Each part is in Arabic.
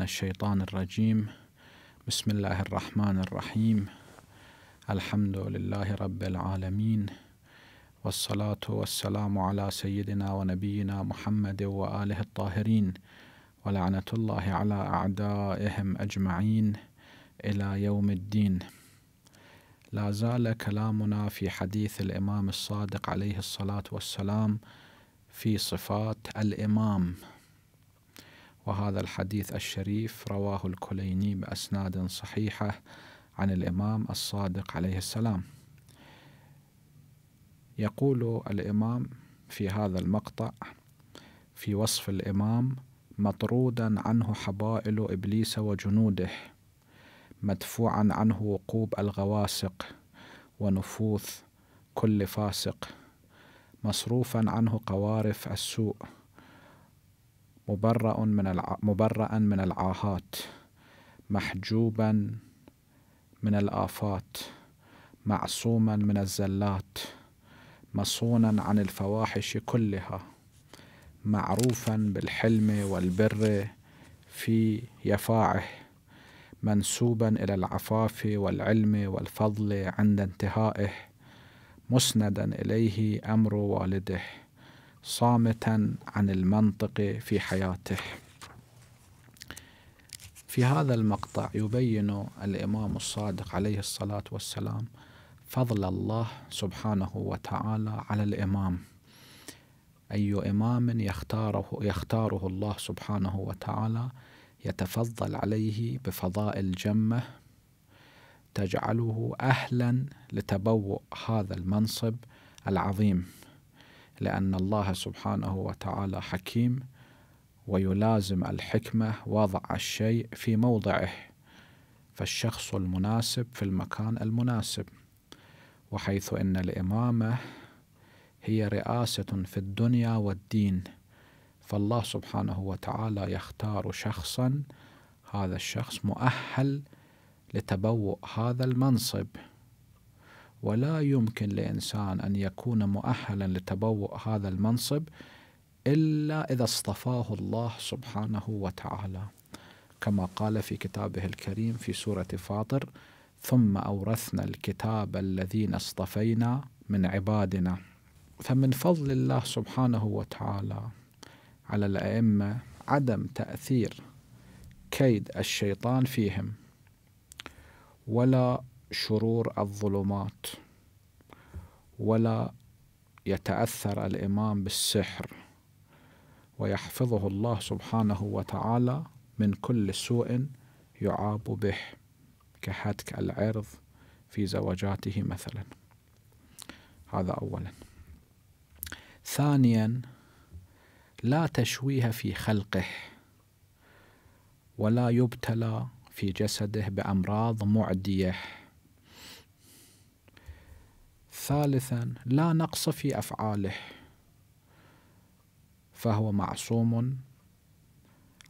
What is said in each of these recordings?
من الشيطان الرجيم بسم الله الرحمن الرحيم الحمد لله رب العالمين والصلاة والسلام على سيدنا ونبينا محمد وآله الطاهرين ولعنة الله على أعدائهم أجمعين إلى يوم الدين لا زال كلامنا في حديث الإمام الصادق عليه الصلاة والسلام في صفات الإمام وهذا الحديث الشريف رواه الكليني بأسناد صحيحة عن الإمام الصادق عليه السلام يقول الإمام في هذا المقطع في وصف الإمام مطرودا عنه حبائل إبليس وجنوده مدفوعا عنه وقوب الغواسق ونفوث كل فاسق مصروفا عنه قوارف السوء مبرأ من الع... مبرأ من العاهات محجوبا من الآفات معصوما من الزلات مصونا عن الفواحش كلها معروفا بالحلم والبر في يفاعه منسوبا إلى العفاف والعلم والفضل عند انتهائه مسندا إليه أمر والده صامتا عن المنطق في حياته في هذا المقطع يبين الإمام الصادق عليه الصلاة والسلام فضل الله سبحانه وتعالى على الإمام أي إمام يختاره, يختاره الله سبحانه وتعالى يتفضل عليه بفضاء الجمة تجعله أهلا لتبوء هذا المنصب العظيم لأن الله سبحانه وتعالى حكيم ويلازم الحكمة وضع الشيء في موضعه فالشخص المناسب في المكان المناسب وحيث أن الإمامة هي رئاسة في الدنيا والدين فالله سبحانه وتعالى يختار شخصا هذا الشخص مؤهل لتبوء هذا المنصب ولا يمكن لإنسان أن يكون مؤهلا لتبوء هذا المنصب إلا إذا اصطفاه الله سبحانه وتعالى كما قال في كتابه الكريم في سورة فاطر ثم أورثنا الكتاب الذين اصطفينا من عبادنا فمن فضل الله سبحانه وتعالى على الأئمة عدم تأثير كيد الشيطان فيهم ولا شرور الظلمات ولا يتاثر الامام بالسحر ويحفظه الله سبحانه وتعالى من كل سوء يعاب به كحتك العرض في زواجاته مثلا هذا اولا ثانيا لا تشويه في خلقه ولا يبتلى في جسده بامراض معديه ثالثا لا نقص في أفعاله فهو معصوم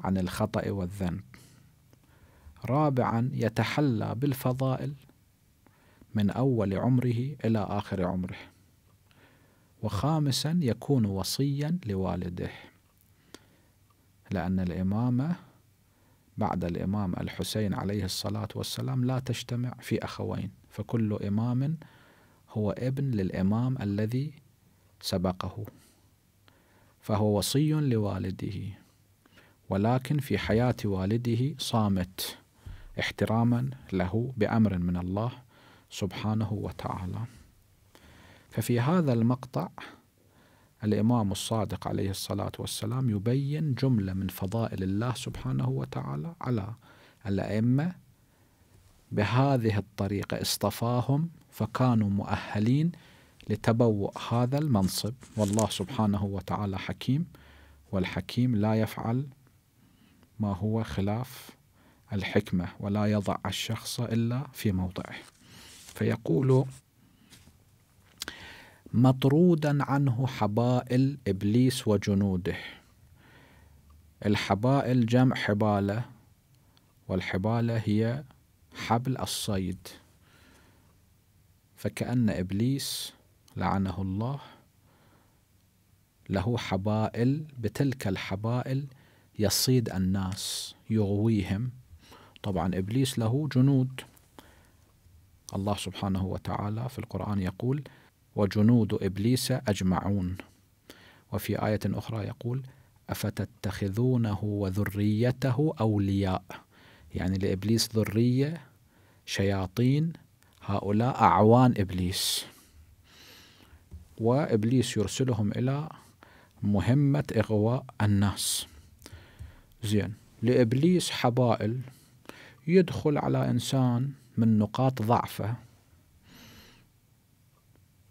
عن الخطأ والذنب رابعا يتحلى بالفضائل من أول عمره إلى آخر عمره وخامسا يكون وصيا لوالده لأن الإمامة بعد الإمام الحسين عليه الصلاة والسلام لا تجتمع في أخوين فكل إمام هو ابن للإمام الذي سبقه فهو وصي لوالده ولكن في حياة والده صامت احتراما له بأمر من الله سبحانه وتعالى ففي هذا المقطع الإمام الصادق عليه الصلاة والسلام يبين جملة من فضائل الله سبحانه وتعالى على الأئمة بهذه الطريقة اصطفاهم فكانوا مؤهلين لتبوء هذا المنصب والله سبحانه وتعالى حكيم والحكيم لا يفعل ما هو خلاف الحكمة ولا يضع الشخص إلا في موضعه فيقول مطرودا عنه حبائل إبليس وجنوده الحبائل جمع حبالة والحبالة هي حبل الصيد فكأن إبليس لعنه الله له حبائل بتلك الحبائل يصيد الناس يغويهم طبعا إبليس له جنود الله سبحانه وتعالى في القرآن يقول وجنود إبليس أجمعون وفي آية أخرى يقول أفتتخذونه وذريته أولياء يعني لإبليس ذرية شياطين هؤلاء أعوان إبليس وإبليس يرسلهم إلى مهمة إغواء الناس زين لإبليس حبائل يدخل على إنسان من نقاط ضعفه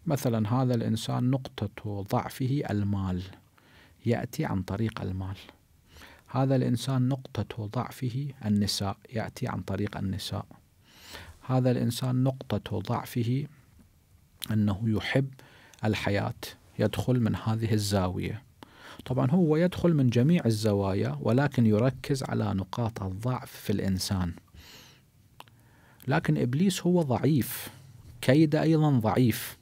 مثلا هذا الإنسان نقطة ضعفه المال يأتي عن طريق المال هذا الإنسان نقطة ضعفه النساء يأتي عن طريق النساء هذا الإنسان نقطة ضعفه أنه يحب الحياة يدخل من هذه الزاوية طبعا هو يدخل من جميع الزوايا ولكن يركز على نقاط الضعف في الإنسان لكن إبليس هو ضعيف كيد أيضا ضعيف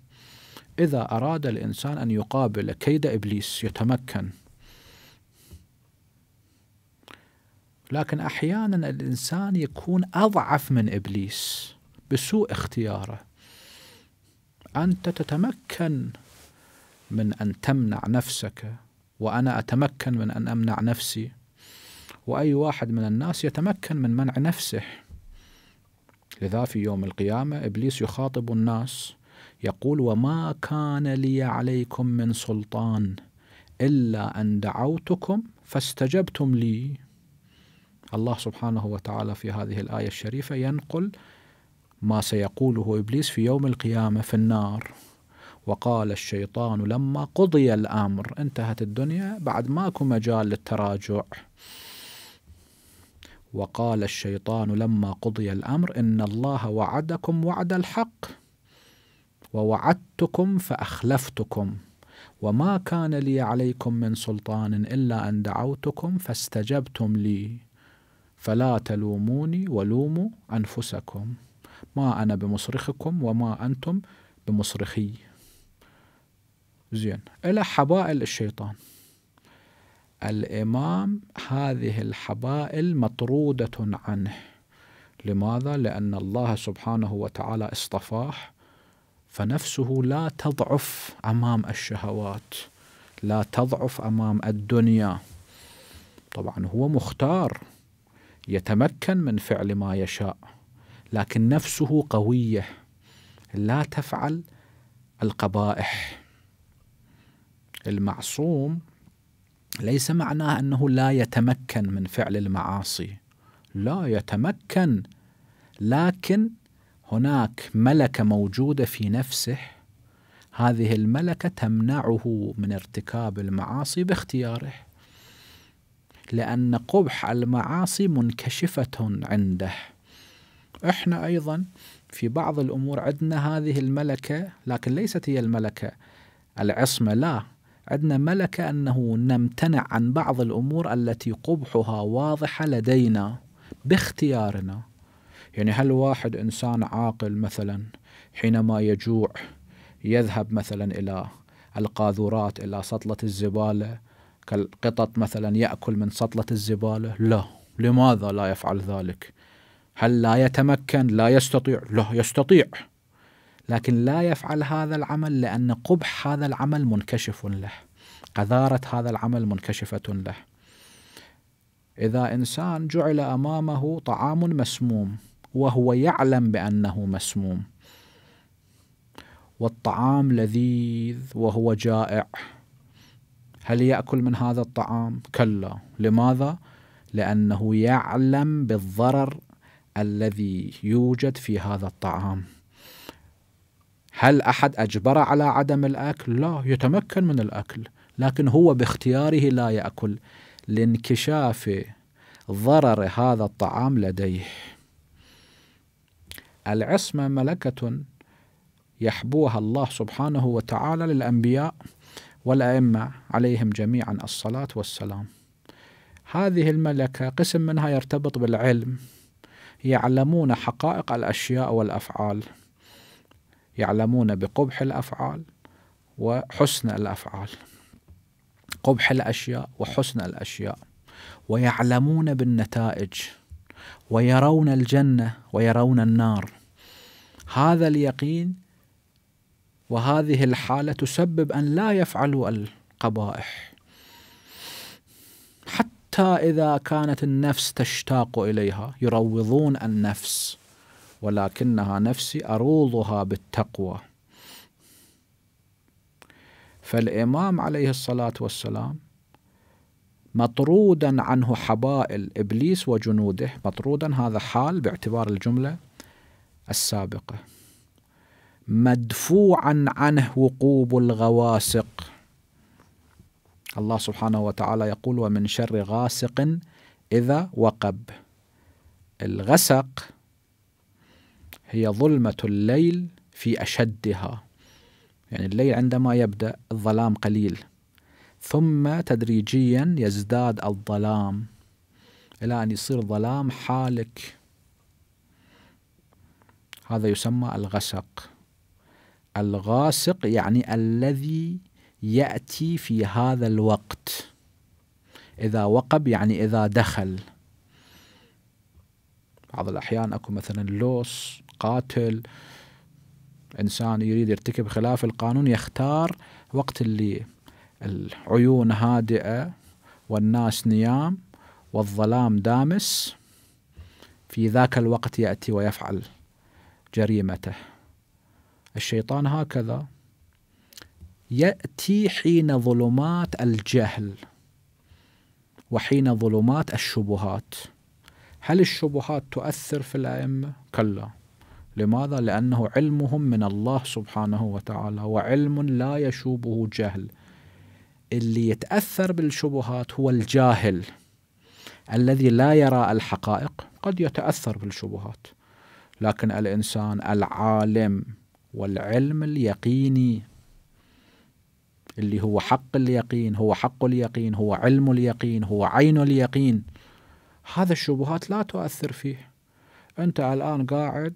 إذا أراد الإنسان أن يقابل كيد إبليس يتمكن لكن احيانا الانسان يكون اضعف من ابليس بسوء اختياره انت تتمكن من ان تمنع نفسك وانا اتمكن من ان امنع نفسي واي واحد من الناس يتمكن من منع نفسه لذا في يوم القيامه ابليس يخاطب الناس يقول وما كان لي عليكم من سلطان الا ان دعوتكم فاستجبتم لي الله سبحانه وتعالى في هذه الآية الشريفة ينقل ما سيقوله إبليس في يوم القيامة في النار وقال الشيطان لما قضي الأمر انتهت الدنيا بعد ماكو مجال للتراجع وقال الشيطان لما قضي الأمر إن الله وعدكم وعد الحق ووعدتكم فأخلفتكم وما كان لي عليكم من سلطان إلا أن دعوتكم فاستجبتم لي فلا تلوموني ولوموا أنفسكم ما أنا بمصرخكم وما أنتم بمصرخي زين إلى حبائل الشيطان الإمام هذه الحبائل مطرودة عنه لماذا؟ لأن الله سبحانه وتعالى اصطفاه فنفسه لا تضعف أمام الشهوات لا تضعف أمام الدنيا طبعا هو مختار يتمكن من فعل ما يشاء لكن نفسه قويه لا تفعل القبائح المعصوم ليس معناه انه لا يتمكن من فعل المعاصي لا يتمكن لكن هناك ملكه موجوده في نفسه هذه الملكه تمنعه من ارتكاب المعاصي باختياره لأن قبح المعاصي منكشفة عنده احنا أيضا في بعض الأمور عندنا هذه الملكة لكن ليست هي الملكة العصمة لا عندنا ملكة أنه نمتنع عن بعض الأمور التي قبحها واضحة لدينا باختيارنا يعني هل واحد إنسان عاقل مثلا حينما يجوع يذهب مثلا إلى القاذورات إلى سطلة الزبالة كالقطط مثلا يأكل من سطلة الزبالة لا لماذا لا يفعل ذلك هل لا يتمكن لا يستطيع لا يستطيع لكن لا يفعل هذا العمل لأن قبح هذا العمل منكشف له قذارة هذا العمل منكشفة له إذا إنسان جعل أمامه طعام مسموم وهو يعلم بأنه مسموم والطعام لذيذ وهو جائع هل ياكل من هذا الطعام كلا لماذا لانه يعلم بالضرر الذي يوجد في هذا الطعام هل احد اجبر على عدم الاكل لا يتمكن من الاكل لكن هو باختياره لا ياكل لانكشاف ضرر هذا الطعام لديه العصمه ملكه يحبوها الله سبحانه وتعالى للانبياء والأئمة عليهم جميعا الصلاة والسلام هذه الملكة قسم منها يرتبط بالعلم يعلمون حقائق الأشياء والأفعال يعلمون بقبح الأفعال وحسن الأفعال قبح الأشياء وحسن الأشياء ويعلمون بالنتائج ويرون الجنة ويرون النار هذا اليقين وهذه الحالة تسبب أن لا يفعلوا القبائح حتى إذا كانت النفس تشتاق إليها يروضون النفس ولكنها نفسي أروضها بالتقوى فالإمام عليه الصلاة والسلام مطرودا عنه حبائل إبليس وجنوده مطرودا هذا حال باعتبار الجملة السابقة مدفوعا عنه وقوب الغواسق الله سبحانه وتعالى يقول ومن شر غاسق إذا وقب الغسق هي ظلمة الليل في أشدها يعني الليل عندما يبدأ الظلام قليل ثم تدريجيا يزداد الظلام إلى أن يصير ظلام حالك هذا يسمى الغسق الغاسق يعني الذي يأتي في هذا الوقت إذا وقب يعني إذا دخل بعض الأحيان أكو مثلا لوس قاتل إنسان يريد يرتكب خلاف القانون يختار وقت اللي العيون هادئة والناس نيام والظلام دامس في ذاك الوقت يأتي ويفعل جريمته الشيطان هكذا يأتي حين ظلمات الجهل وحين ظلمات الشبهات هل الشبهات تؤثر في الأئمة؟ كلا لماذا؟ لأنه علمهم من الله سبحانه وتعالى وعلم لا يشوبه جهل اللي يتأثر بالشبهات هو الجاهل الذي لا يرى الحقائق قد يتأثر بالشبهات لكن الإنسان العالم والعلم اليقيني اللي هو حق اليقين هو حق اليقين هو علم اليقين هو عين اليقين هذا الشبهات لا تؤثر فيه أنت الآن قاعد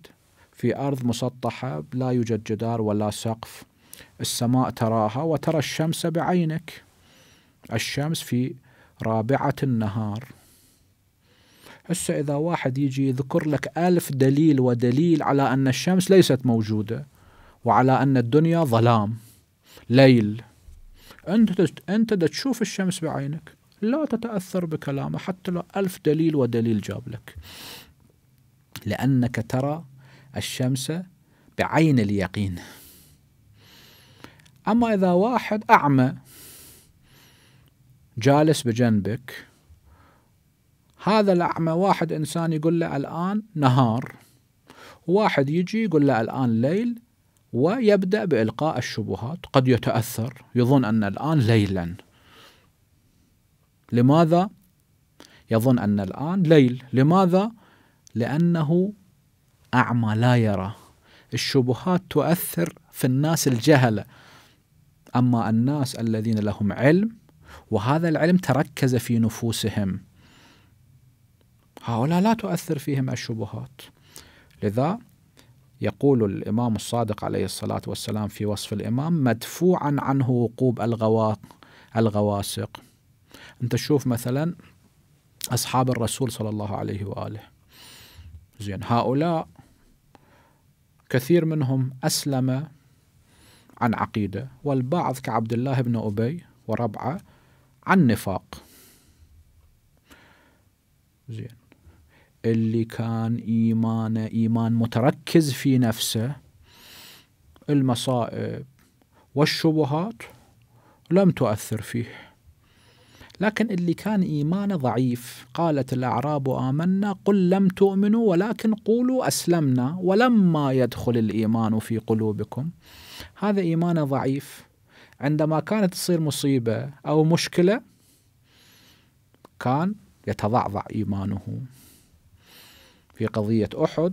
في أرض مسطحة لا يوجد جدار ولا سقف السماء تراها وترى الشمس بعينك الشمس في رابعة النهار هسه إذا واحد يجي يذكر لك ألف دليل ودليل على أن الشمس ليست موجودة وعلى أن الدنيا ظلام ليل أنت أنت تشوف الشمس بعينك لا تتأثر بكلامه حتى لو ألف دليل ودليل جاب لك لأنك ترى الشمس بعين اليقين أما إذا واحد أعمى جالس بجنبك هذا الأعمى واحد إنسان يقول له الآن نهار واحد يجي يقول له الآن ليل ويبدأ بإلقاء الشبهات قد يتأثر يظن أن الآن ليلا لماذا؟ يظن أن الآن ليل لماذا؟ لأنه أعمى لا يرى الشبهات تؤثر في الناس الجهلة أما الناس الذين لهم علم وهذا العلم تركز في نفوسهم هؤلاء لا تؤثر فيهم الشبهات لذا يقول الإمام الصادق عليه الصلاة والسلام في وصف الإمام مدفوعا عنه وقوب الغواق الغواسق أنت تشوف مثلا أصحاب الرسول صلى الله عليه وآله زين هؤلاء كثير منهم أسلم عن عقيدة والبعض كعبد الله بن أبي وربعة عن نفاق زين اللي كان إيمانه إيمان متركز في نفسه المصائب والشبهات لم تؤثر فيه لكن اللي كان إيمانه ضعيف قالت الأعراب آمنا قل لم تؤمنوا ولكن قولوا أسلمنا ولما يدخل الإيمان في قلوبكم هذا إيمانه ضعيف عندما كانت تصير مصيبة أو مشكلة كان يتضعضع إيمانه في قضية أحد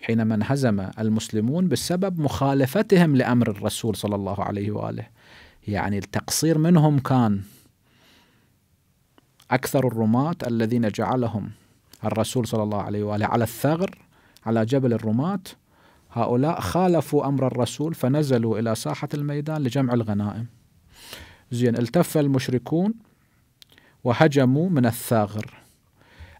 حينما انهزم المسلمون بسبب مخالفتهم لأمر الرسول صلى الله عليه وآله يعني التقصير منهم كان أكثر الرماة الذين جعلهم الرسول صلى الله عليه وآله على الثغر على جبل الرماة هؤلاء خالفوا أمر الرسول فنزلوا إلى ساحة الميدان لجمع الغنائم زين التف المشركون وهجموا من الثغر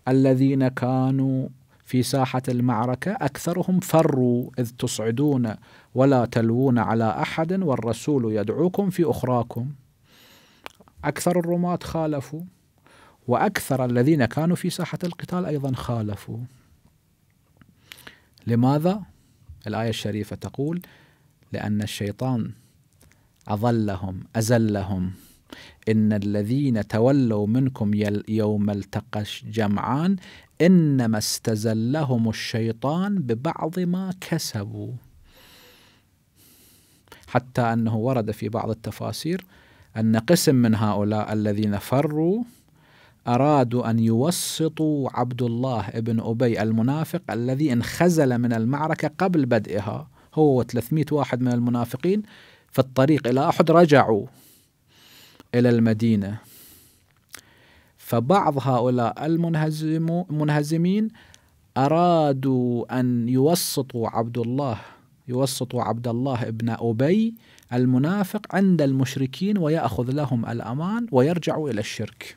الذين كانوا في ساحة المعركة أكثرهم فروا إذ تصعدون ولا تلوون على أحد والرسول يدعوكم في أخراكم أكثر الرماة خالفوا وأكثر الذين كانوا في ساحة القتال أيضا خالفوا لماذا؟ الآية الشريفة تقول لأن الشيطان أضلهم أزلهم إن الذين تولوا منكم يوم التقى جمعان إنما استزلهم الشيطان ببعض ما كسبوا حتى أنه ورد في بعض التفاسير أن قسم من هؤلاء الذين فروا أرادوا أن يوسطوا عبد الله بن أبي المنافق الذي انخزل من المعركة قبل بدئها هو و300 واحد من المنافقين في الطريق إلى أحد رجعوا إلى المدينة فبعض هؤلاء المنهزمين أرادوا أن يوسطوا عبد الله يوسطوا عبد الله ابن أبي المنافق عند المشركين ويأخذ لهم الأمان ويرجعوا إلى الشرك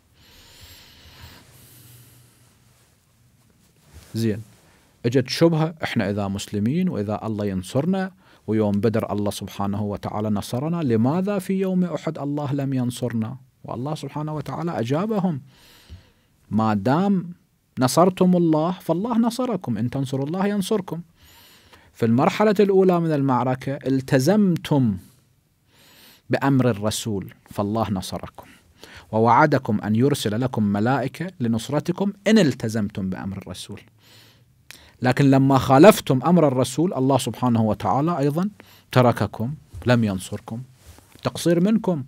زين اجت شبهة احنا اذا مسلمين واذا الله ينصرنا ويوم بدر الله سبحانه وتعالى نصرنا لماذا في يوم أحد الله لم ينصرنا والله سبحانه وتعالى أجابهم ما دام نصرتم الله فالله نصركم إن تنصروا الله ينصركم في المرحلة الأولى من المعركة التزمتم بأمر الرسول فالله نصركم ووعدكم أن يرسل لكم ملائكة لنصرتكم إن التزمتم بأمر الرسول لكن لما خالفتم أمر الرسول الله سبحانه وتعالى أيضا ترككم لم ينصركم تقصير منكم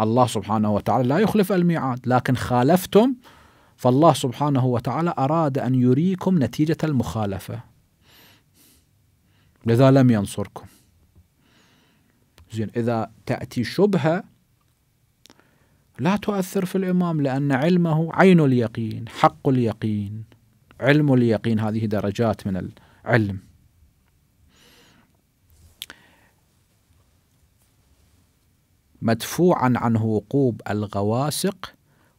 الله سبحانه وتعالى لا يخلف الميعاد لكن خالفتم فالله سبحانه وتعالى أراد أن يريكم نتيجة المخالفة لذا لم ينصركم زين إذا تأتي شبهة لا تؤثر في الإمام لأن علمه عين اليقين حق اليقين علم اليقين هذه درجات من العلم مدفوعا عنه وقوب الغواسق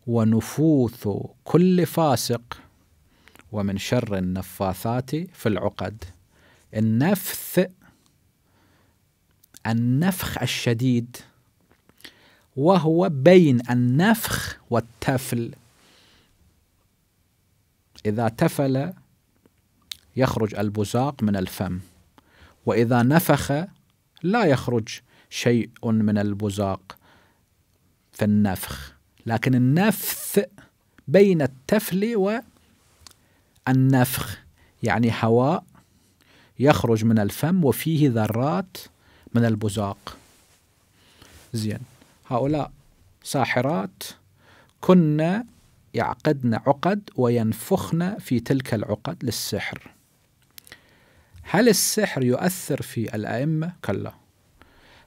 ونفوث كل فاسق ومن شر النفاثات في العقد النفث النفخ الشديد وهو بين النفخ والتفل إذا تفل يخرج البزاق من الفم وإذا نفخ لا يخرج شيء من البزاق في النفخ لكن النفث بين التفل والنفخ يعني هواء يخرج من الفم وفيه ذرات من البزاق زين هؤلاء ساحرات كنا يعقدن عقد وينفخن في تلك العقد للسحر هل السحر يؤثر في الأئمة؟ كلا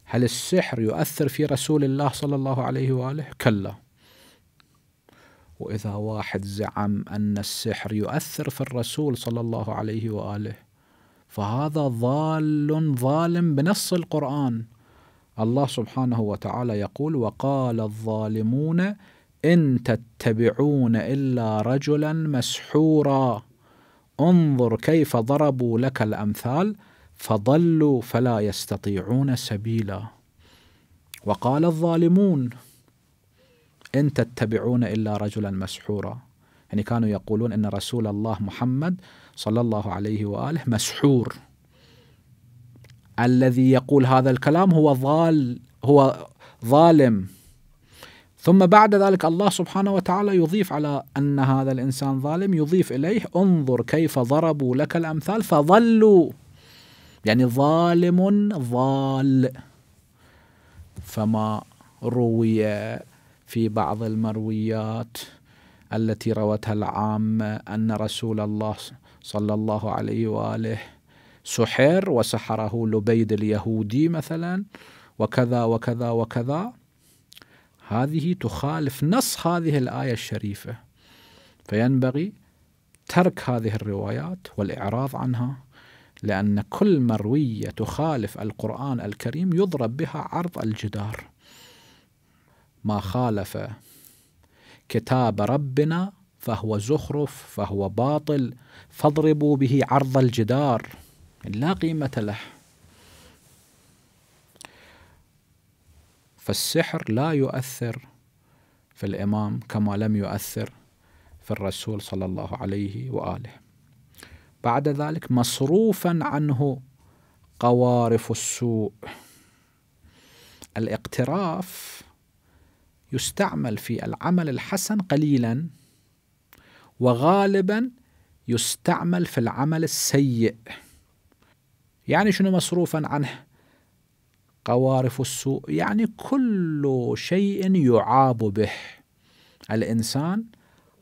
هل السحر يؤثر في رسول الله صلى الله عليه وآله؟ كلا وإذا واحد زعم أن السحر يؤثر في الرسول صلى الله عليه وآله فهذا ضال ظالم بنص القرآن الله سبحانه وتعالى يقول وقال الظالمون إن تتبعون إلا رجلا مسحورا انظر كيف ضربوا لك الأمثال فضلوا فلا يستطيعون سبيلا وقال الظالمون إن تتبعون إلا رجلا مسحورا يعني كانوا يقولون أن رسول الله محمد صلى الله عليه وآله مسحور الذي يقول هذا الكلام هو ضال هو ظالم ثم بعد ذلك الله سبحانه وتعالى يضيف على ان هذا الانسان ظالم يضيف اليه انظر كيف ضربوا لك الامثال فظلوا يعني ظالم ضال فما روي في بعض المرويات التي روتها العامة أن رسول الله صلى الله عليه وآله سحر وسحره لبيد اليهودي مثلا وكذا وكذا وكذا هذه تخالف نص هذه الآية الشريفة فينبغي ترك هذه الروايات والإعراض عنها لأن كل مروية تخالف القرآن الكريم يضرب بها عرض الجدار ما خالف كتاب ربنا فهو زخرف فهو باطل فاضربوا به عرض الجدار لا قيمة له فالسحر لا يؤثر في الإمام كما لم يؤثر في الرسول صلى الله عليه وآله بعد ذلك مصروفا عنه قوارف السوء الاقتراف يستعمل في العمل الحسن قليلا وغالبا يستعمل في العمل السيء يعني شنو مصروفا عنه قوارف السوء يعني كل شيء يعاب به الإنسان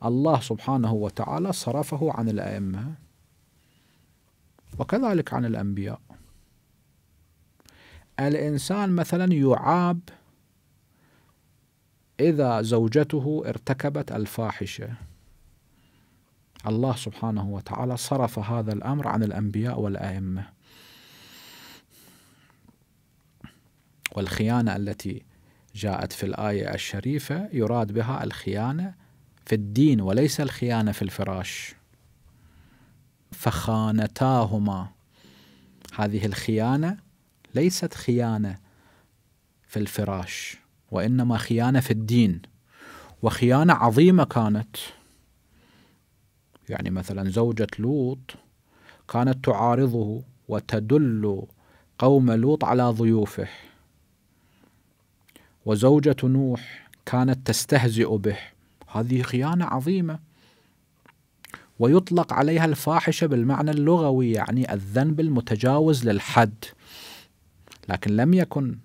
الله سبحانه وتعالى صرفه عن الأئمة وكذلك عن الأنبياء الإنسان مثلا يعاب إذا زوجته ارتكبت الفاحشة الله سبحانه وتعالى صرف هذا الأمر عن الأنبياء والأئمة والخيانة التي جاءت في الآية الشريفة يراد بها الخيانة في الدين وليس الخيانة في الفراش فخانتاهما هذه الخيانة ليست خيانة في الفراش وإنما خيانة في الدين وخيانة عظيمة كانت يعني مثلا زوجة لوط كانت تعارضه وتدل قوم لوط على ضيوفه وزوجة نوح كانت تستهزئ به هذه خيانة عظيمة ويطلق عليها الفاحشة بالمعنى اللغوي يعني الذنب المتجاوز للحد لكن لم يكن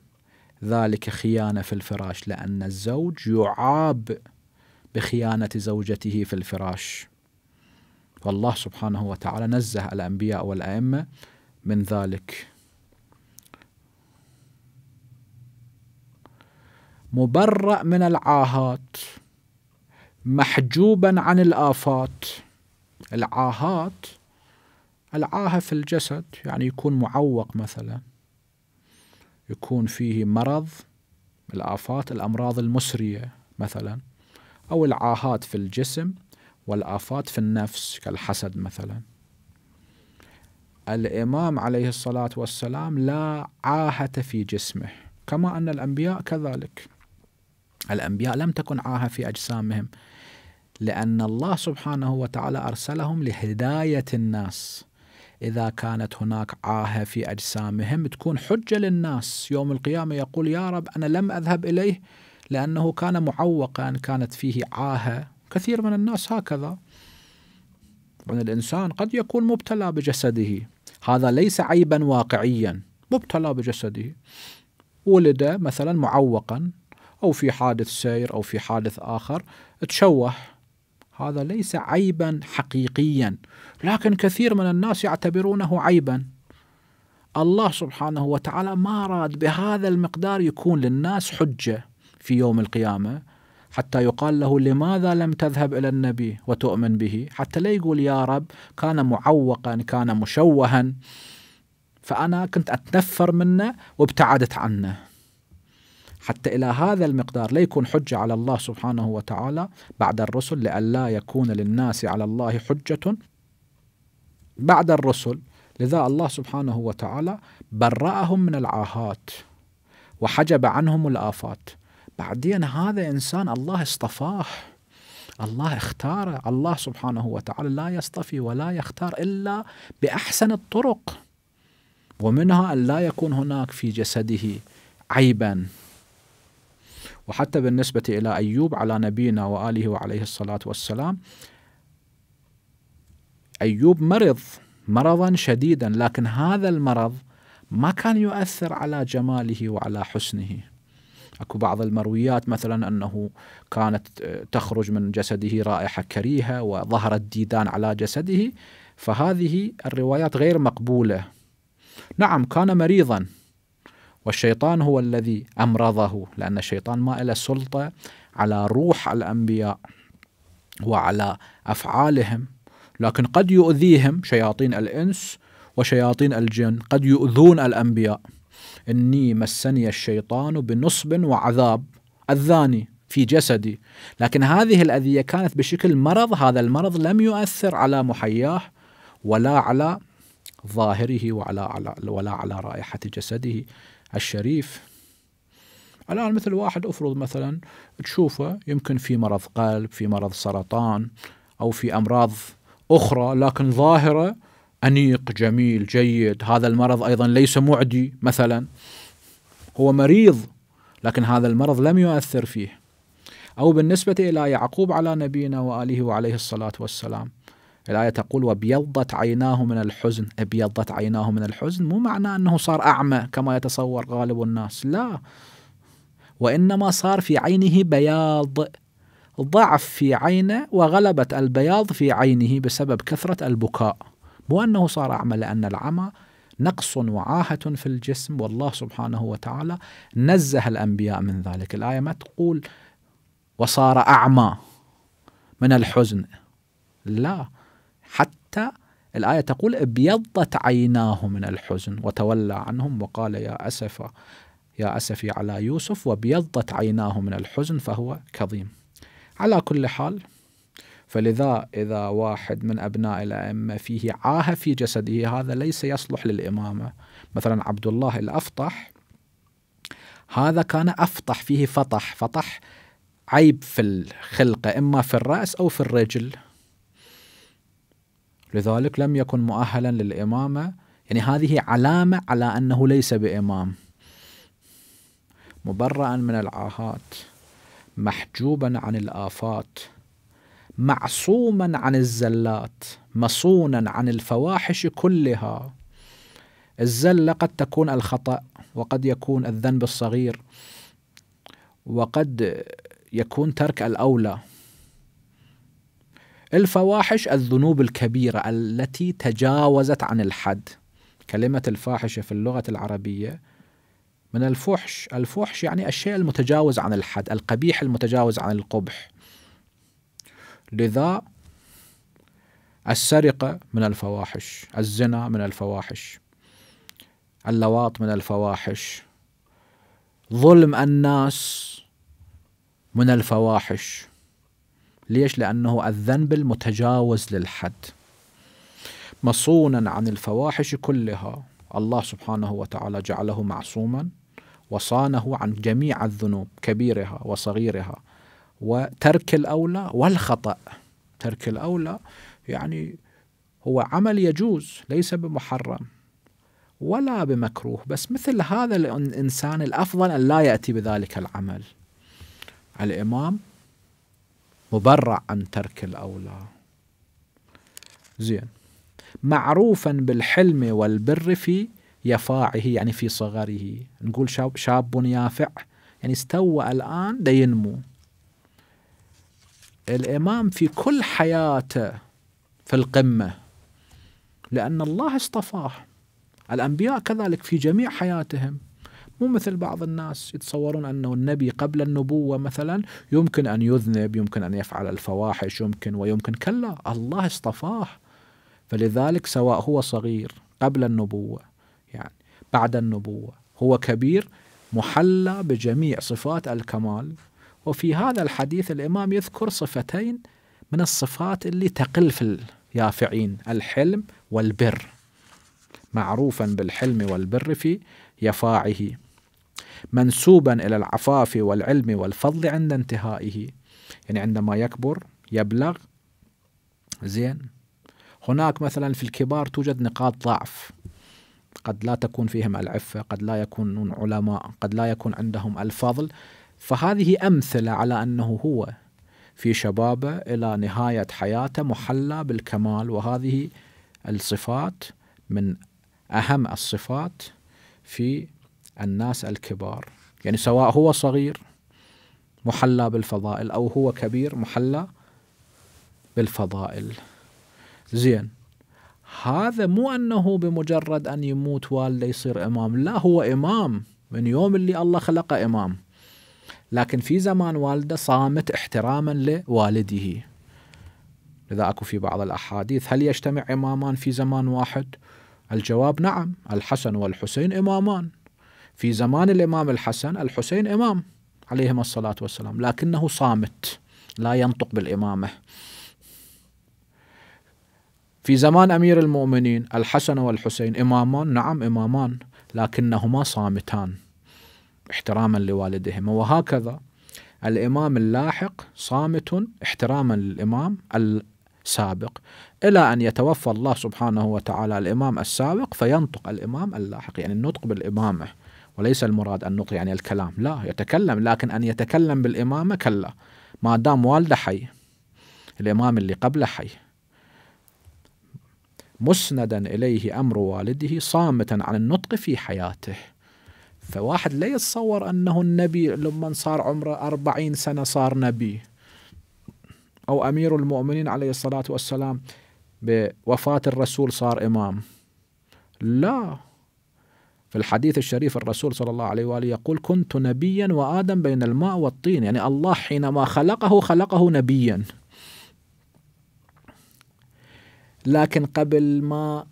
ذلك خيانة في الفراش لأن الزوج يعاب بخيانة زوجته في الفراش والله سبحانه وتعالى نزه الأنبياء والأئمة من ذلك مبرأ من العاهات محجوبا عن الآفات العاهات العاهة في الجسد يعني يكون معوق مثلا يكون فيه مرض الآفات الأمراض المسرية مثلا أو العاهات في الجسم والآفات في النفس كالحسد مثلا الإمام عليه الصلاة والسلام لا عاهة في جسمه كما أن الأنبياء كذلك الأنبياء لم تكن عاهة في أجسامهم لأن الله سبحانه وتعالى أرسلهم لهداية الناس إذا كانت هناك عاهة في أجسامهم تكون حجة للناس يوم القيامة يقول يا رب أنا لم أذهب إليه لأنه كان معوقا كانت فيه عاهة كثير من الناس هكذا يعني الإنسان قد يكون مبتلى بجسده هذا ليس عيبا واقعيا مبتلى بجسده ولد مثلا معوقا أو في حادث سير أو في حادث آخر تشوه هذا ليس عيبا حقيقيا لكن كثير من الناس يعتبرونه عيبا الله سبحانه وتعالى ما راد بهذا المقدار يكون للناس حجة في يوم القيامة حتى يقال له لماذا لم تذهب إلى النبي وتؤمن به حتى لا يقول يا رب كان معوقا كان مشوها فأنا كنت أتنفر منه وابتعدت عنه حتى إلى هذا المقدار ليكون حجة على الله سبحانه وتعالى بعد الرسل لئلا يكون للناس على الله حجة بعد الرسل لذا الله سبحانه وتعالى برأهم من العاهات وحجب عنهم الآفات بعدين هذا إنسان الله اصطفاه الله اختاره الله سبحانه وتعالى لا يصطفي ولا يختار إلا بأحسن الطرق ومنها أن لا يكون هناك في جسده عيبا وحتى بالنسبة إلى أيوب على نبينا وآله وعليه الصلاة والسلام أيوب مرض مرضا شديدا لكن هذا المرض ما كان يؤثر على جماله وعلى حسنه اكو بعض المرويات مثلا انه كانت آه، تخرج من جسده رائحه كريهه وظهر الديدان على جسده فهذه الروايات غير مقبوله. نعم كان مريضا والشيطان هو الذي امرضه لان الشيطان ما له سلطه على روح الانبياء وعلى افعالهم لكن قد يؤذيهم شياطين الانس وشياطين الجن قد يؤذون الانبياء اني مسني الشيطان بنصب وعذاب اذاني في جسدي لكن هذه الاذيه كانت بشكل مرض هذا المرض لم يؤثر على محياه ولا على ظاهره وعلى على ولا على رائحه جسده الشريف الآن مثل واحد أفرض مثلا تشوفه يمكن في مرض قلب في مرض سرطان أو في أمراض أخرى لكن ظاهرة أنيق جميل جيد هذا المرض أيضا ليس معدي مثلا هو مريض لكن هذا المرض لم يؤثر فيه أو بالنسبة إلى يعقوب على نبينا وآله وعليه الصلاة والسلام الآية تقول وابيضت عيناه من الحزن ابيضت عيناه من الحزن مو معناه أنه صار أعمى كما يتصور غالب الناس لا وإنما صار في عينه بياض ضعف في عينه وغلبة البياض في عينه بسبب كثرة البكاء مو أنه صار أعمى لأن العمى نقص وعاهة في الجسم والله سبحانه وتعالى نزه الأنبياء من ذلك الآية ما تقول وصار أعمى من الحزن لا حتى الآية تقول ابيضت عيناه من الحزن وتولى عنهم وقال يا أسف يا أسفي على يوسف وابيضت عيناه من الحزن فهو كظيم على كل حال فلذا إذا واحد من أبناء الأئمة فيه عاهة في جسده هذا ليس يصلح للإمامة مثلا عبد الله الأفطح هذا كان أفطح فيه فطح فطح عيب في الخلقة إما في الرأس أو في الرجل لذلك لم يكن مؤهلا للإمامة يعني هذه علامة على أنه ليس بإمام مبرأ من العاهات محجوبا عن الآفات معصوما عن الزلات مصونا عن الفواحش كلها الزلة قد تكون الخطأ وقد يكون الذنب الصغير وقد يكون ترك الأولى الفواحش الذنوب الكبيرة التي تجاوزت عن الحد كلمة الفاحشة في اللغة العربية من الفحش الفحش يعني الشيء المتجاوز عن الحد القبيح المتجاوز عن القبح لذا السرقة من الفواحش الزنا من الفواحش اللواط من الفواحش ظلم الناس من الفواحش ليش؟ لأنه الذنب المتجاوز للحد مصونا عن الفواحش كلها الله سبحانه وتعالى جعله معصوما وصانه عن جميع الذنوب كبيرها وصغيرها وترك الأولى والخطأ ترك الأولى يعني هو عمل يجوز ليس بمحرم ولا بمكروه بس مثل هذا الإنسان الأفضل أن لا يأتي بذلك العمل الإمام مبرع عن ترك الأولى زين معروفا بالحلم والبر في يفاعه يعني في صغره نقول شاب, شاب يافع يعني استوى الآن دا ينمو الإمام في كل حياته في القمة لأن الله اصطفاه الأنبياء كذلك في جميع حياتهم مو مثل بعض الناس يتصورون أنه النبي قبل النبوة مثلا يمكن أن يذنب يمكن أن يفعل الفواحش يمكن ويمكن كلا الله اصطفاه فلذلك سواء هو صغير قبل النبوة يعني بعد النبوة هو كبير محلى بجميع صفات الكمال وفي هذا الحديث الإمام يذكر صفتين من الصفات اللي تقل في اليافعين الحلم والبر معروفا بالحلم والبر في يفاعه منسوبا إلى العفاف والعلم والفضل عند انتهائه يعني عندما يكبر يبلغ زين هناك مثلا في الكبار توجد نقاط ضعف قد لا تكون فيهم العفة قد لا يكونون علماء قد لا يكون عندهم الفضل فهذه أمثلة على أنه هو في شبابه إلى نهاية حياته محلى بالكمال وهذه الصفات من أهم الصفات في الناس الكبار يعني سواء هو صغير محلى بالفضائل أو هو كبير محلى بالفضائل زين هذا مو أنه بمجرد أن يموت والده يصير إمام لا هو إمام من يوم اللي الله خلقه إمام لكن في زمان والده صامت احتراما لوالده لذا أكو في بعض الأحاديث هل يجتمع إمامان في زمان واحد؟ الجواب نعم الحسن والحسين إمامان في زمان الإمام الحسن الحسين إمام عليهما الصلاة والسلام لكنه صامت لا ينطق بالإمامة في زمان أمير المؤمنين الحسن والحسين إمامان نعم إمامان لكنهما صامتان احتراما لوالدهما وهكذا الإمام اللاحق صامت احتراما للإمام السابق إلى أن يتوفى الله سبحانه وتعالى الإمام السابق فينطق الإمام اللاحق يعني النطق بالإمامة وليس المراد أن نطيع يعني الكلام لا يتكلم لكن أن يتكلم بالإمامة كلا ما دام والده حي الإمام اللي قبله حي مسندا إليه أمر والده صامتا عن النطق في حياته فواحد لا يتصور أنه النبي لما صار عمره أربعين سنة صار نبي أو أمير المؤمنين عليه الصلاة والسلام بوفاة الرسول صار إمام لا في الحديث الشريف الرسول صلى الله عليه واله يقول كنت نبيا وادم بين الماء والطين يعني الله حينما خلقه خلقه نبيا لكن قبل ما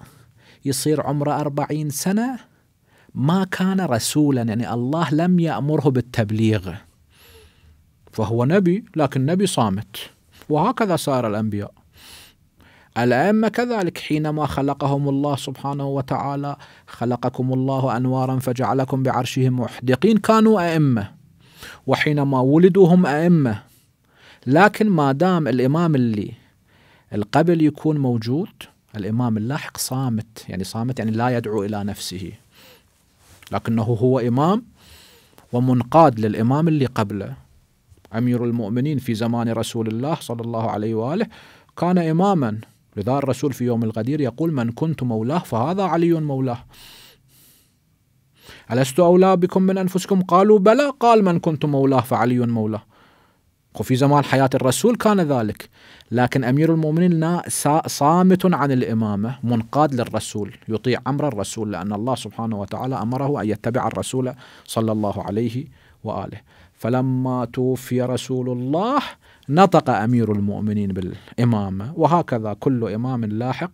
يصير عمره أربعين سنة ما كان رسولا يعني الله لم يأمره بالتبليغ فهو نبي لكن نبي صامت وهكذا صار الأنبياء الأئمة كذلك حينما خلقهم الله سبحانه وتعالى خلقكم الله أنوارا فجعلكم بعرشه محدقين كانوا أئمة وحينما ولدوا هم أئمة لكن ما دام الإمام اللي القبل يكون موجود الإمام اللاحق صامت يعني صامت يعني لا يدعو إلى نفسه لكنه هو إمام ومنقاد للإمام اللي قبله أمير المؤمنين في زمان رسول الله صلى الله عليه وآله كان إماماً لذا الرسول في يوم الغدير يقول من كنت مولاه فهذا علي مولاه ألست أولى بكم من أنفسكم قالوا بلى قال من كنت مولاه فعلي مولاه وفي زمان حياة الرسول كان ذلك لكن أمير المؤمنين صامت عن الإمامة منقاد للرسول يطيع أمر الرسول لأن الله سبحانه وتعالى أمره أن يتبع الرسول صلى الله عليه وآله فلما توفي رسول الله نطق امير المؤمنين بالامامه وهكذا كل امام لاحق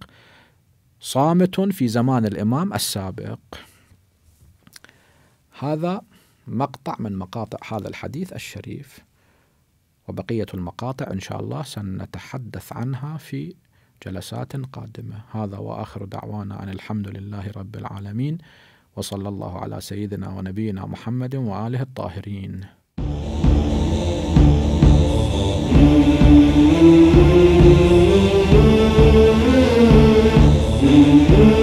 صامت في زمان الامام السابق. هذا مقطع من مقاطع هذا الحديث الشريف وبقيه المقاطع ان شاء الله سنتحدث عنها في جلسات قادمه هذا واخر دعوانا ان الحمد لله رب العالمين وصلى الله على سيدنا ونبينا محمد واله الطاهرين. Mm-hmm.